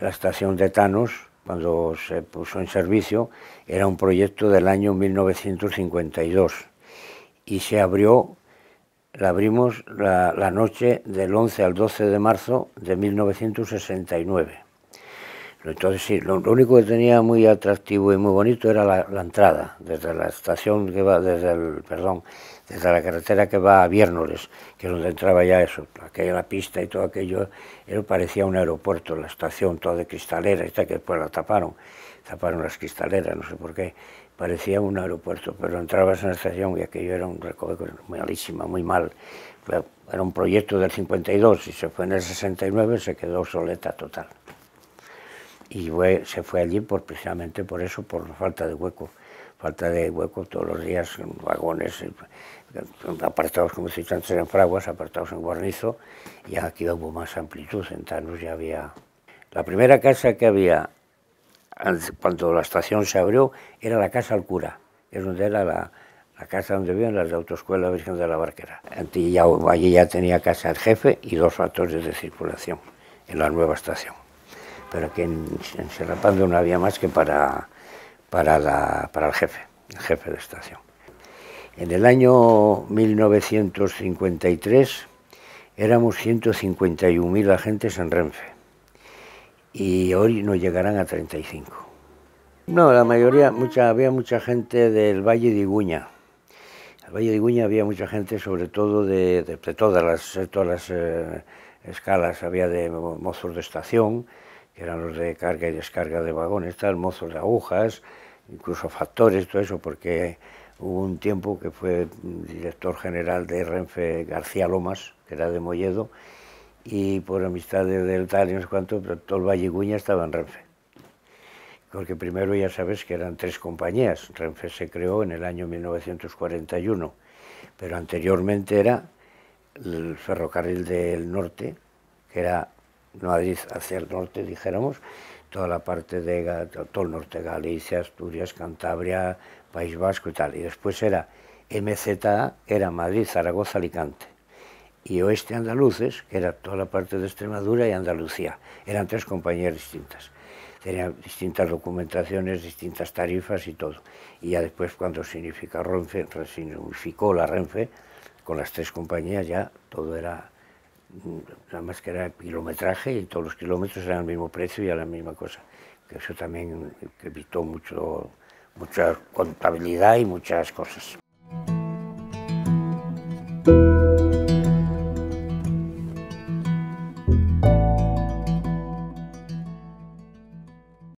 La estación de Thanos, cuando se puso en servicio, era un proyecto del año 1952 y se abrió, la abrimos la noche del 11 al 12 de marzo de 1969. Entonces sí, lo, único que tenía muy atractivo y muy bonito era la, entrada, desde la estación que va, desde el, perdón, desde la carretera que va a Viernores, que es donde entraba ya eso, aquella pista y todo aquello, parecía un aeropuerto, la estación toda de cristalera, esta que después la taparon, taparon las cristaleras, no sé por qué, parecía un aeropuerto, pero entrabas en la estación y aquello era un recoveco muy malísima, muy mal, era un proyecto del 52 y se fue en el 69, se quedó soleta total y se fue allí por, precisamente por eso, por la falta de hueco. Falta de hueco todos los días, en vagones eh, apartados, como si dicho antes, en fraguas, apartados en guarnizo, y aquí hubo más amplitud, en ya había... La primera casa que había cuando la estación se abrió era la casa al cura, es donde era la, casa donde vivían las de Autoescuela Virgen de la Barquera. Allí ya, allí ya tenía casa el jefe y dos factores de circulación en la nueva estación pero que en, Serrapando no había más que para, para, la, para el jefe, el jefe de estación. En el año 1953 éramos 151.000 agentes en Renfe y hoy no llegarán a 35. No, la mayoría, mucha, había mucha gente del Valle de Iguña. El Valle de Iguña había mucha gente, sobre todo de, de, todas las, todas las eh, escalas. Había de mozos de estación, que eran los de carga y descarga de vagones, tal, mozos de agujas, incluso factores, todo eso, porque hubo un tiempo que fue director general de Renfe García Lomas, que era de Molledo, y por amistad de tal y no sé cuánto, todo el Valleguña estaba en Renfe. Porque primero ya sabes que eran tres compañías, Renfe se creó en el año 1941, pero anteriormente era el ferrocarril del norte, que era Madrid hacia el norte, dijéramos, toda la parte de todo el norte Galicia, Asturias, Cantabria, País Vasco y tal. Y después era MZA, era Madrid, Zaragoza, Alicante. Y Oeste Andaluces, que era toda la parte de Extremadura y Andalucía. Eran tres compañías distintas. Tenían distintas documentaciones, distintas tarifas y todo. Y ya después, cuando significa Renfe, significó la Renfe, con las tres compañías ya todo era nada más que era kilometraje y todos los kilómetros eran al mismo precio y a la misma cosa. Que eso también evitó mucho, mucha contabilidad y muchas cosas.